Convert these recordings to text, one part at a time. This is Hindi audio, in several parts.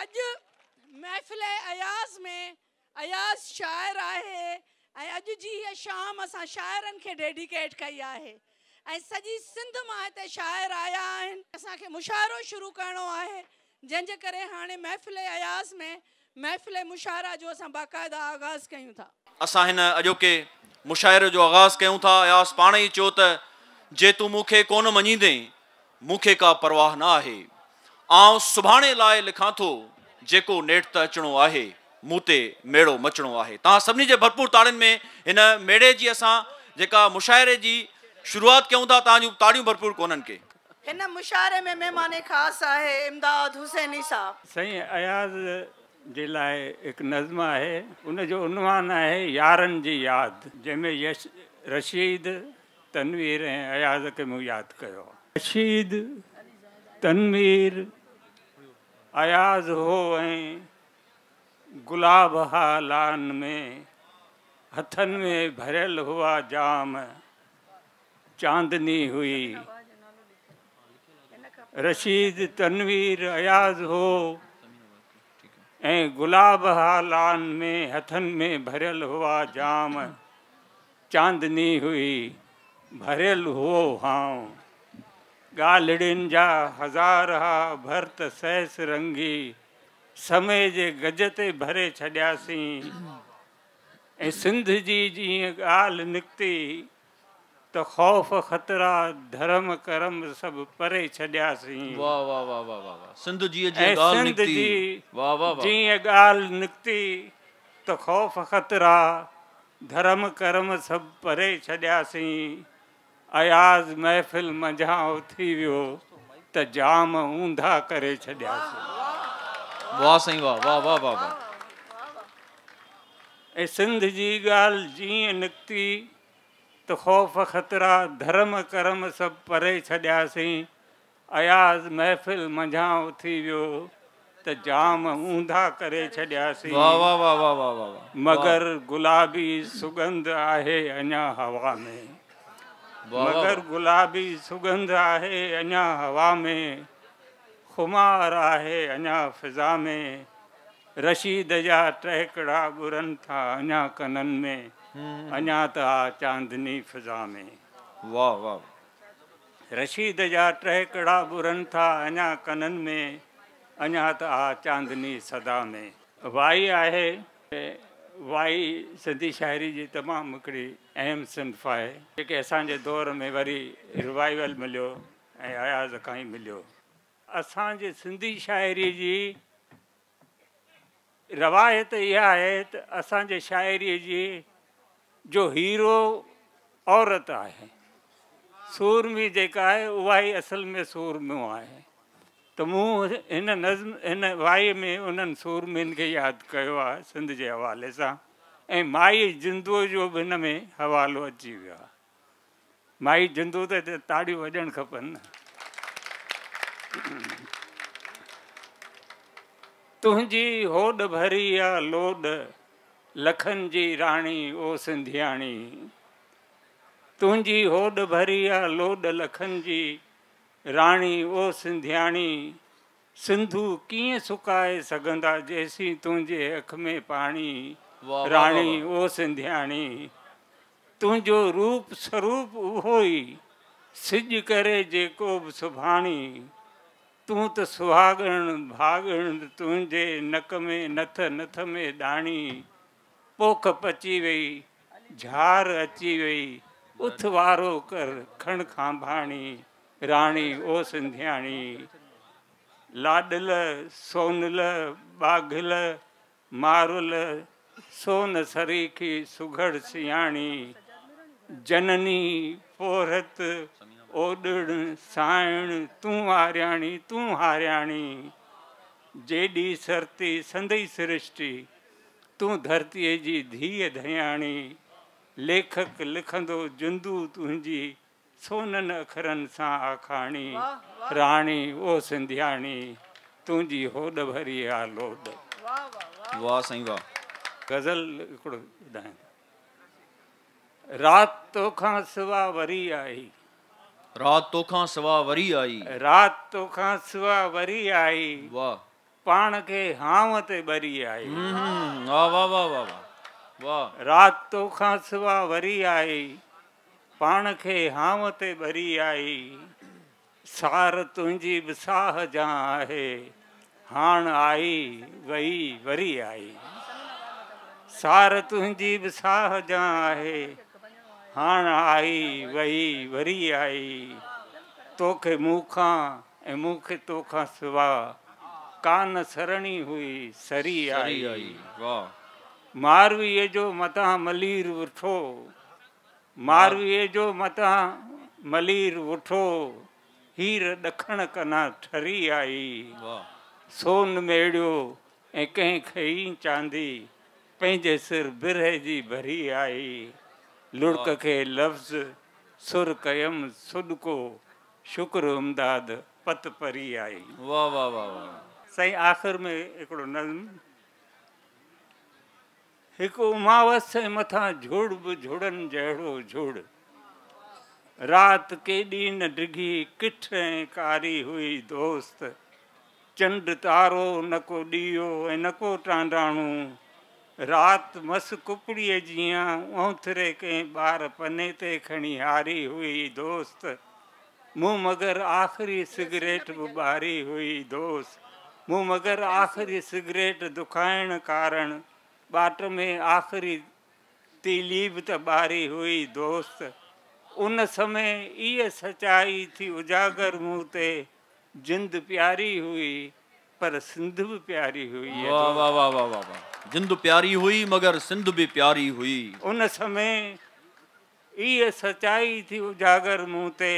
अॼु महफ़िल अयाज़ अयाज़ में आहे ऐं अॼु जीअं शाइरनि खे ऐं सॼी मां हिते शाइरु आया आहिनि असांखे मुशा शुरू करिणो आहे जंहिंजे करे हाणे महफ़िल अयाज़ में महफ़िल मुशा जो बाक़ाइदा आगाज़ कयूं था असां हिन अॼो के मुशाइर जो आगाज़ कयूं था अयास पाण ई चओ त जे तूं मूंखे कोन मञीदे मूंखे का परवाह न आहे ऐं सुभाणे लाइ लिखां थो जेको नेठि त अचिणो आहे मूं ते मेड़ो मचिणो आहे तव्हां सभिनी जे भरपूर ताड़ियुनि में हिन मेड़े जी असां जेका मुशाइरे जी शुरूआति कयूं था तव्हां जूं ताड़ियूं भरपूर कोन्हनि खे हिकु नज़्म आहे उनजो उनवान आहे यारनि जी यादि जंहिंमें यश रशीद तनवीर ऐं अयाज़ खे मूं यादि कयो रशीद तनवीर अयाज हो वहीं गुलाब हालान में हथन में भरल हुआ जाम चांदनी हुई रशीद तनवीर अयाज हो ऐं गुलाब हालान में हथन में भरियल हुआ जाम चांदनी हुई भरियल हो हाँ गालड़िन जा हजार हा भरत सहस रंगी समय जे गजते भरे छड़ियासी ए सिंध जी जी गाल निकती तो ख़ौफ़ ख़तरा धर्म करम सब परे छड़ियासी वाह वाह वाह वाह वाह सिंध जी जी जी गाल निकती सिंध वाह वाह वाह जी गाल निकती तो ख़ौफ़ ख़तरा धर्म करम सब परे छड़ियासी वाह ऐं सिंध जी ॻाल्हि जीअं निकिती त ख़ौफ़ ख़तरा धर्म करम सभु परे छॾियासीं अयाज़ महफ़िल थी वियो मगर गुलाबी सुगंध आहे अञा हवा में मगर गुलाबी सुगंध आहे अना हवा में खुमार आहे अना फिज़ा में रशीद जा टहकड़ा गुरन था अना कनन में हम्म। अना त चांदनी फिज़ा में वाह वाह रशीद जा टहकड़ा गुरन था अना कनन में अना त चांदनी सदा में वाई आहे वाई सिंधी शायरी जी तमामु हिकिड़ी अहम सिंफ आहे जेके असांजे दौर में वरी रिवाइवल मिलियो ऐं अयाज़ ई मिलियो असांजे सिंधी शाइरी जी रवायत इहा आहे त असांजे शाइरी जी जो हीरो औरत आहे सूरमी जेका आहे उहा ई असल में सूरमियूं आहे त मूं हिन नज़्म हिन वाई में उन्हनि सूरमिन खे यादि कयो आहे सिंध जे हवाले सां ऐं माई जिंदूअ जो बि हिन में हवालो अची वियो आहे माई जिंदू त हिते ताड़ियूं वॼणु खपनि न तुंहिंजी होॾ भरी आहे लोॾ लखनि जी राणी ओ सिंधियाणी तुंहिंजी होॾ भरी आहे लोॾ लखनि जी रानी ओ सिंधियाणी सिंधु किए सुकाए सघंदा जैसी तुझे अख में पानी रानी ओ सिंधियाणी तुझो रूप स्वरूप उहो ई सिज करे जेको सुभाणी तू तो सुहागण भागण तुझे नक में नथ नथ में दाणी पोख पची वही झार अची वही उथवारो वारो कर खण खां राणी ओ सिंधियाणी लाडल सोनल बाघल मारुल सोन सरीखी सुघड़ सियाणी जननी पोरत ओडण साइण तू हारियाणी तू हारियाणी जेडी सरती संदई सृष्टि तू धरती जी धयाणी लेखक लिखंदो जुंदू तुझी सोनन अखरनि सां आखाणी राणी ओ सिंधियाणी तुंहिंजी होॾ भरी आहे लोॾ वाह साईं वाह गज़ल हिकिड़ो ॿुधायां राति तोखां सवा वरी आई राति तोखां सवा वरी आई राति तोखां सवा वरी आई वाह पाण खे हांव ते ॿरी आई हम्म, वाह वाह वाह वाह वाह राति तोखां सवा वरी आई पान खे हांव ते भरी आई सार तुंहिंजी बि जहाँ जां हाण आई वही वरी आई सार तुंहिंजी बि साह जां हाण आई वही वरी आई तोखे मूंखां ऐं मूंखे तोखां सवा कान सरणी हुई सरी आई आई वाह मारवीअ जो मथां मलीर उठो मारवीअ जो मलीर उठो हीर ॾखण कना ठरी आई सोन मेड़ियो ऐं कंहिंखे ई चांदी पंहिंजे सिर बिरह जी भरी आई लुड़क खे लफ़्ज़ सुर कयमि सुॾको शुक्र शुक्रमदाद पत परी आई वाह वाह वाह वाह साईं आख़िर में हिकिड़ो नज़म एक उमावस ऐं मथां झुड़ बि झुड़नि जहिड़ो झुड़ रात के न डिघी किठ कारी हुई दोस्त चंड तारो न को ॾीओ ऐं न को टांडाणो रात मस कुपड़ी जिया ओंथरे के बार पने ते खणी हारी हुई दोस्त मु मगर आख़िरी सिगरेट बि हुई दोस्त मु मगर आख़िरी सिगरेट दुखायण कारण बाट में आखिरी तीलीब तारी हुई दोस्त उन समय इहा सचाई थी उजागर मूं ते जिंद प्यारी हुई पर सिंध भी प्यारी हुई वाह वाह वाह वाह वाह वाह जिंद प्यारी हुई मगर सिंध भी प्यारी हुई उन समय इहा सचाई थी उजागर मूं ते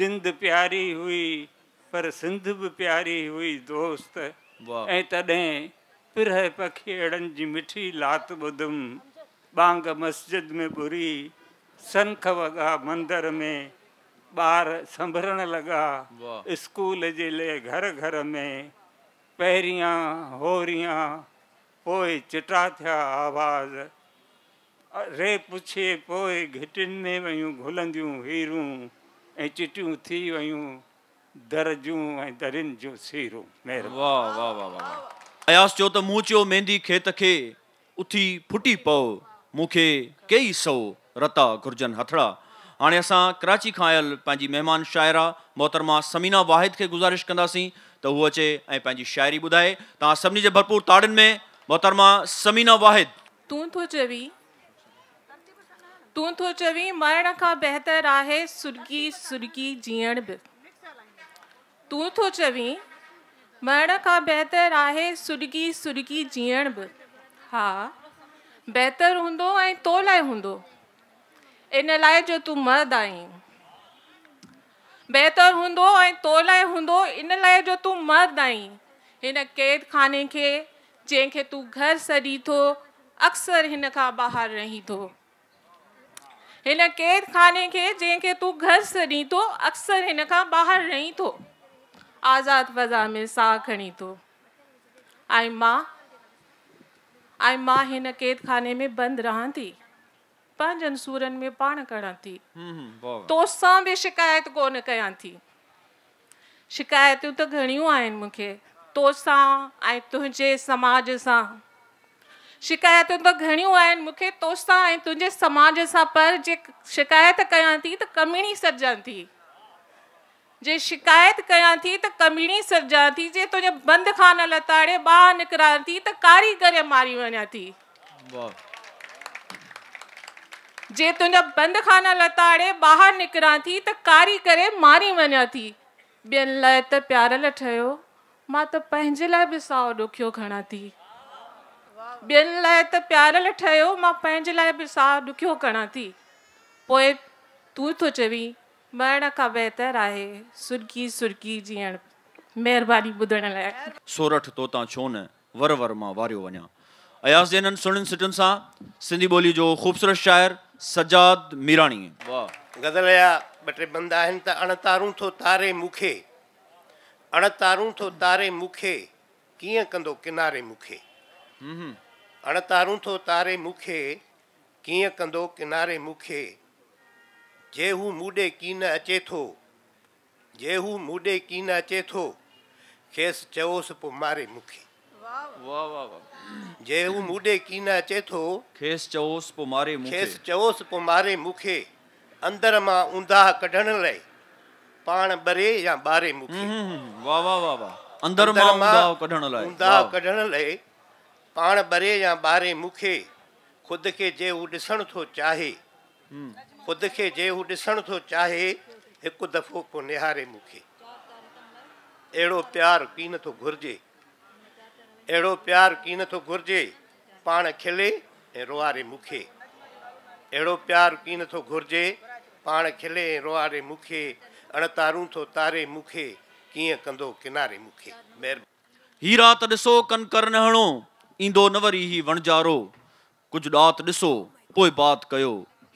जिंद प्यारी हुई पर सिंध बि प्यारी हुई दोस्त ऐं तॾहिं पिरह अड़न जी मिठी लात ॿुधुमि बांग मस्जिद में बुरी सनख वगा मंदर में बार संभरण लगा स्कूल जे लाइ घर घर में पहिरियां होरियां पोइ चिटा थिया आवाज़ रे पुछे पोइ घिटियुनि में वयूं घुलंदियूं हीरूं ऐं चिटियूं थी वयूं दर जूं ऐं दरियुनि जूं सीरूं महिरबानी अयास चयो त मूं चयो मेंदी खेत खे उथी फुटी पओ मूंखे कई सौ रता घुर्जनि हथड़ा हाँ अस कराची का आयल मेहमान महिमान मोहतरमा समीना वाहिद के गुज़ारिश कंदासीं तो हू अचे ऐं पंहिंजी शाइरी ॿुधाए तव्हां सभिनी जे भरपूर ताड़ियुनि में मोहतरमा समीना वाहिद तूं थो चवी तूं थो चवी मरण खां बहितर आहे सुर्गी सुर्गी जीअण बि तूं थो चवी मरण का बेहतर आहे सुरगी सुरगी जीण भी हाँ बेहतर हूंदो तो लाइ इन लाइ जो तू मर्द आई बेहतर हूंदो तो लाइ इन लाइ जो तू मर्द आई इन क़ैद खाने के जंहिंखे तू घर सॾी तो अक्सर हिन बाहर रही तो इन क़ैद खाने के जंहिंखे तू घर सॾी तो अक्सर हिन बाहर रही तो आज़ाद में साह खणी थो तो। ऐं मां ऐं मां हिन कैद खाने में बंद रहां थी पंहिंजनि सूरनि में पाण कढां थी हम्म, तोसां बि शिकायत कोन कयां थी शिकायतूं त घणियूं आहिनि मूंखे तोसां ऐं तुंहिंजे समाज सां शिकायतूं त घणियूं आहिनि मूंखे तोसां ऐं तुंहिंजे समाज सां पर जे शिकायत कयां थी त कमिणी सॾिजां थी जे શિકાયત કયાથી તો કમીણી સર્જાતી જે તો જે બંધ ખાના લતાડે બહાર નીકળાતી તો કારીગરે મારી વણ્યાથી बंद खाना બંધ ખાના લતાડે બહાર નીકળાથી તો કારીગરે મારી वञाती ॿियनि लाइ त तो ठहियो मां त पंहिंजे लाइ बि साहु ॾुखियो खणां थी ॿियनि लाइ त प्यारल ठहियो मां पंहिंजे लाइ बि साहु ॾुखियो थी पोइ तूं थो चवीं मरण खां बहितर आहे सुरकी सुरकी जीअण महिरबानी ॿुधण लाइ सोरठ तो तव्हां छो न वर वर मां वारियो वञा अयास जे हिननि सुहिणनि सिटियुनि सां सिंधी ॿोली जो ख़ूबसूरत शाइर सजाद मीराणी वाह गज़ल जा ॿ टे बंदा आहिनि त अण तारूं थो तारे मूंखे अण थो तारे मूंखे कीअं कंदो किनारे मूंखे अण थो तारे मूंखे कीअं कंदो किनारे मूंखे જેવું મૂડે કીના ચેથો જેવું મૂડે કીના ચેથો ખેસ ચૌસપ મારે મુખી વાહ વાહ વાહ જેવું મૂડે કીના ચેથો ખેસ ચૌસપ મારે મુખે ખેસ ચૌસપ મારે મુખે અંદરમાં ઊંધા કઢણ લઈ પાણ બરે યા બારે મુખે વાહ વાહ વાહ વાહ અંદરમાં ઊંધા કઢણ લઈ ઊંધા કઢણ લઈ પાણ બરે યા બારે મુખે ખુદ કે જેવું ॾिसण थो चाहे ख़ुदि खे जे ॾिसण थो चाहे हिकु दफ़ो को निहारे मूंखे अहिड़ो प्यारु की की थो घुर्जे पाण खिले ऐं रोआरे अहिड़ो प्यारु की न थो घुर्जे पाण खिलेरे अण तारूं थो तारे मूंखे कीअं कंदो किनारे कन कर न हणो ईंदो न वरी वणजारो कुझु ॾात ॾिसो कोई बात कयो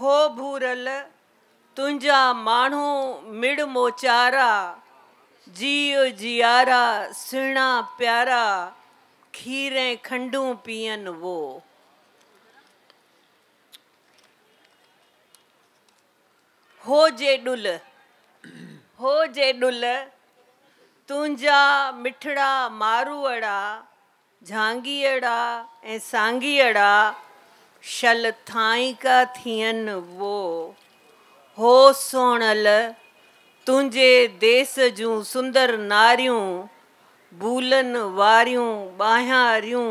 हो भूरल तुझा मानू मिड़ मोचारा जीव जियारा सुना प्यारा खीर खंडू पियन वो हो जे डुल हो जे डुल तुंहिंजा मिठड़ा मारूअड़ा झांगीअड़ा ए सांगीअड़ा शल थाई का थियन वो हो सोणल तुझे देश जो सुंदर नारियूं भूलन वारियूं ॿाहिरियूं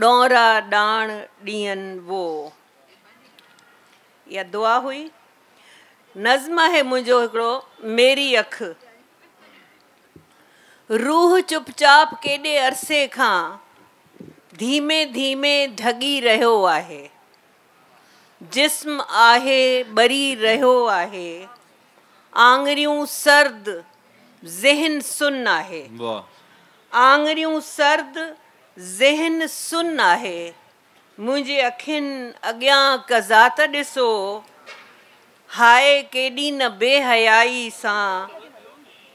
डोरा ॾाण डियन वो या दुआ हुई नज़म है मुझो हिकिड़ो मेरी अख रूह चुपचाप केडे अरसे खां धीमे धीमे ढगी रो आहे जिस्म आहे बरी रो आहे आङरियूं सर्द ज़हन सुन आहे आङरियूं सर्द ज़हन सुन आहे मुझे अखिन अग्या कजात त हाय केॾी न बेहयाई सा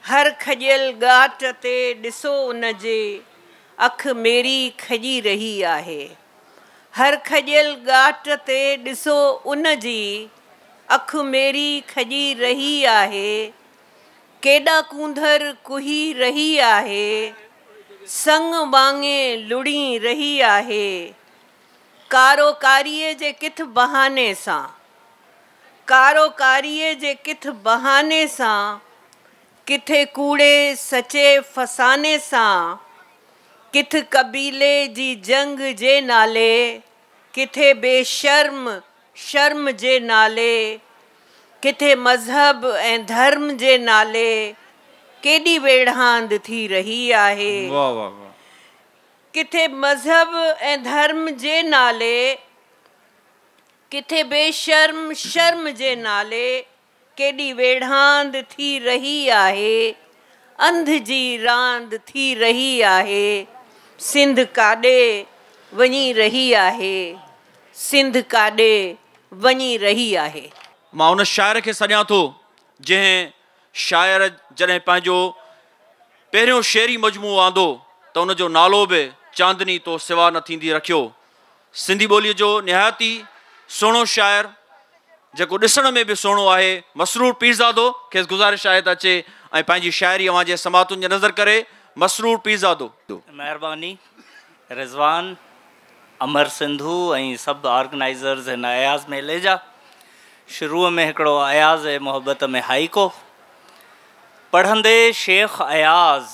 हर खजल गाट ते ॾिसो उन अख मेरी खजी रही आहे हर खजल गाट ते ॾिसो उन जी अख मेरी खजी रही आहे केडा कुंधर कुही रही आहे संग वांगे लुड़ी रही आहे कारोकारीअ जे किथ बहाने कारो कारोकारीअ जे किथ बहाने सा किथे कूड़े सचे फसाने सा किथ कबीले जी जंग जे नाले किथे बेशर्म शर्म जे नाले किथे मज़हब ए धर्म जे नाले केडी वेढ़ांद थी रही आहे किथे मज़हब ए धर्म जे नाले किथे बेशर्म शर्म जे नाले केडी वेढ़ांद थी रही आहे अंध जी रांद थी रही आहे सिंध काॾे वञी वञी रही रही आहे आहे सिंध काॾे मां उन शाइर खे सॼा थो जंहिं शाइर जॾहिं पंहिंजो पहिरियों शेरी मजमू आंदो त उनजो नालो बि चांदनी तो सिवा न थींदी रखियो सिंधी ॿोलीअ जो निहायती सुहिणो शाइर जेको ॾिसण में बि सुहिणो आहे मसरूर पीरज़ादो खेसि गुज़ारिश आहे त अचे ऐं पंहिंजी शाइरी अवां जे समातुनि जे नज़र करे मसरूर पिज़ा दो महिरबानी रिज़वान अमर सिंधु ऐं सभु ऑर्गनाइज़र्स हिन अयाज़ मेले जा शुरूअ में हिकिड़ो अयाज़ ऐं मोहबत में हाइको पढ़ंदे शेख अयाज़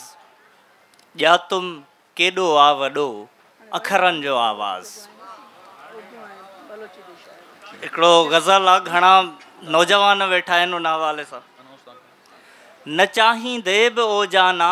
या तुम केॾो आ वॾो अखरनि जो आवाज़ हिकिड़ो गज़ल आहे घणा नौजवान वेठा आहिनि उन हवाले सां न चाहींदे बि ओ जाना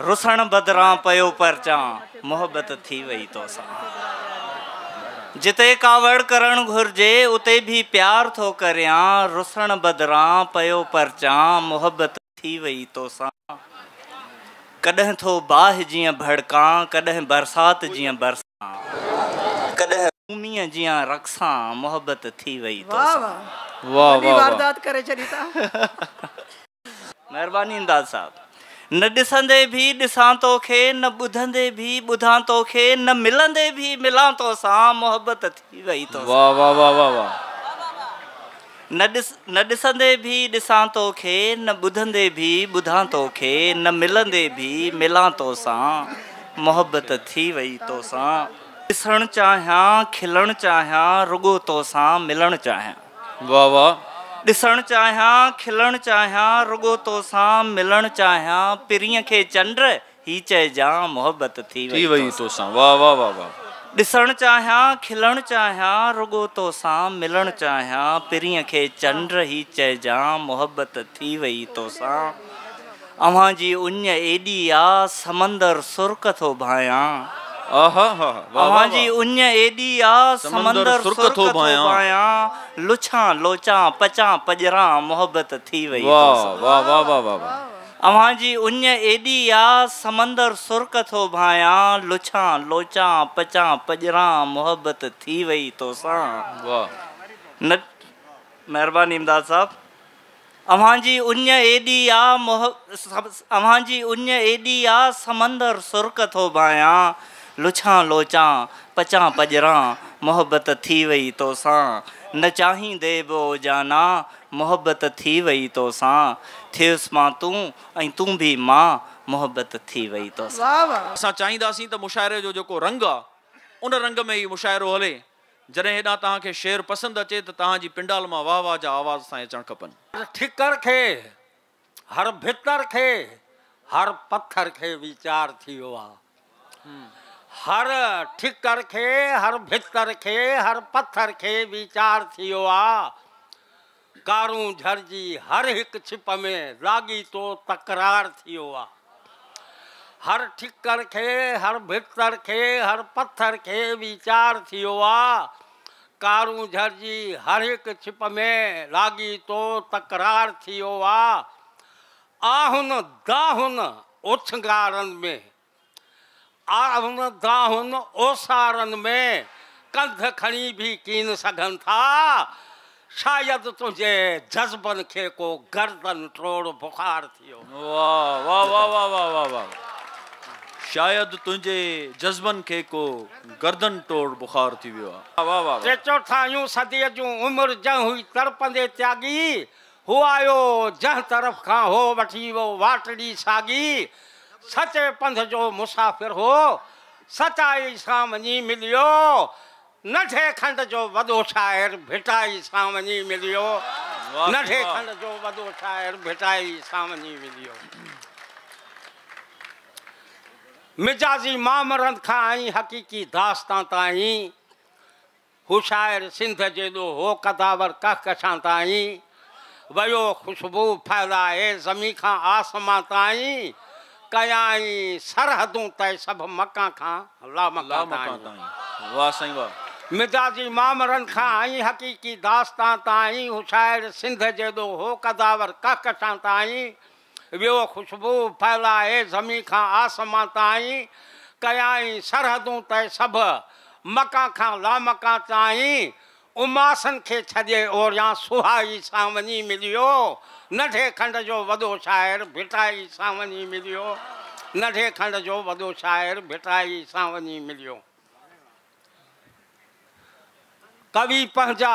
दिरां पियो परचां मुहबत थी वई थो जिते कावड़ करणु घुर्जे उते बि प्यार थो करियांस बदिरां पियो परचां मोहबत थी वई कॾहिं थो बाहि जीअं भड़कां कॾहिं बरसाति जीअं दादा साहिबु न ॾिसंदे बि ॾिसां थो न ॿुधंदे बि ॿुधां थो न मिलंदे बि मिलां थो सां मोहबत थी वई थो न ॾिस न ॾिसंदे बि ॾिसां थो न ॿुधंदे बि ॿुधां थो न मिलंदे बि मिलां थो सां मोहबत थी वई तो सां ॾिसणु चाहियां खिलणु चाहियां रुॻो तोसां मिलणु चाहियां वाह वाह ॾिसणु चाहियां खिलणु चाहियां रुॻो तोसां मिलणु चाहियां पिरीअ खे चंड ही चइजां खिलणु चाहियां रुॻो तोसां मिलणु चाहियां पिरीअ खे चंड ही चइजां मोहबत थी वई तोसां अव्हांजी उञ एॾी आहे समंदरु सुरक थो भायां اہا ہا واہ واہ جی انے ایڈی یا سمندر سرکٹ ہو بھایا لوچا لوچا پچا پجرہ محبت تھی وئی واہ واہ واہ واہ واہ اواں جی انے ایڈی یا سمندر سرکٹ ہو بھایا لوچا لوچا پچا پجرہ محبت تھی وئی تو سا واہ نٹ مہربانی امداد صاحب اواں جی انے ایڈی یا اواں جی انے ایڈی یا लुछा लोचां पचां पजिरां मोहबत थी वई तोसां न चाहींदे मोहबत थी वई तोसां थियुसि मां तूं ऐं तूं बि मां मोहबत थी वई तोसां असां चाहींदासीं त मुशाइरे जो जेको रंग आहे उन रंग में ई मुशाइरो हले जॾहिं हेॾां तव्हांखे शेर पसंदि अचे त तव्हांजी पिंडाल मां वाह वाह जा आवाज़ सां अचणु खपनि ठिकर खे खे खे हर हर भितर पथर वीचार थी वियो आहे हर ठिकर के हर भितर के हर पत्थर के वीचार थियो आहे कारूं झरजी हर एक छिप में लाॻीतो तकरार थियो आहे हर ठिकर खे हर भितर के हर पत्थर के वीचार थियो आहे कारूं झरजी हर हिकु छिप में लाॻीतो तकरार थियो आहे आहुन दाहुन उछंगारनि में आवन ओसारन में कंध खड़ी भी कीन सघन था शायद तुझे जज्बन के को गर्दन टोड़ बुखार थियो वाह वाह वाह वाह वाह वाह वाह शायद तुझे जज्बन के को गर्दन टोड़ बुखार थी वियो वाह वाह वाह टे चौथायूं सदीअ जो उम्र ज हुई तड़पंदे त्यागी हुआयो जह तरफ़ का हो वठी वो वाटड़ी सागी सचे पंथ जो मुसाफ़िर हो सचाई सामनी मिलियो नठे खंड जो वॾो शायर भिटाई सामनी मिलियो नठे खंड जो वॾो शायर भिटाई सामनी मिलियो मिजाजी मामरन खां आई हक़ीक़ी दास्तां ताई हू शाइर सिंध जेॾो हो कदावर कहकशां ताई वयो ख़ुशबू फैलाए ज़मी खां आसमां ताई कयाई सरहदूं तय सब मका खां ला मका ताई वाह साईं वाह मिदाजी मामरन खां आई हक़ीक़ी दास्तां ताई हुशायर सिंध जेॾो हो कदावर कहकशां ताईं वियो ख़ुशबू फैलाए ज़मी खां आसमां ताईं कयाई सरहदूं तय सब मका खां ला ताई उमासन के छजे छॾे ओरियां सुहाई सां वञी मिलियो नठे खंड जो वो शायर भिटाई सां वञी मिलियो नठे खंड जो वो शायर भिटाई सां वञी मिलियो कवि पंहिंजा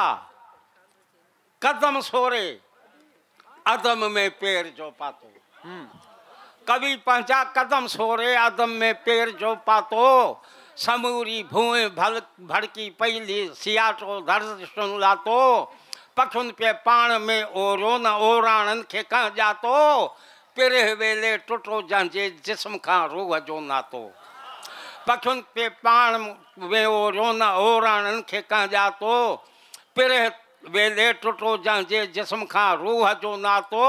कदम सोरे अदम में पेर जो पातो हम्म। कवि पंहिंजा कदम सोरे अदम में पेर जो पातो समूरी भूए भड़की पई सियाटो दर्द सुन लातो पखुनि पिए पान में ओरो न ओराणनि खे का ॼातो पिरे वेले टुटो जांजे जिस्म खां रूह जो नातो पखियुनि पिए पान में ओरो न ओराणनि खे का ॼातो पिरे वेले टुटो जांजे जिस्म खां रूह जो नातो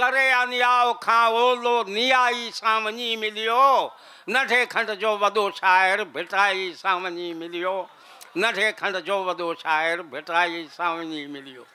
करे अनियाओ खां ओलो नियाई सामनी मिलियो नठे खंड जो वदो शायर भिटाई सामनी मिलियो नंढे खंड जो वॾो शाइरु भिटाई सां वञी मिलियो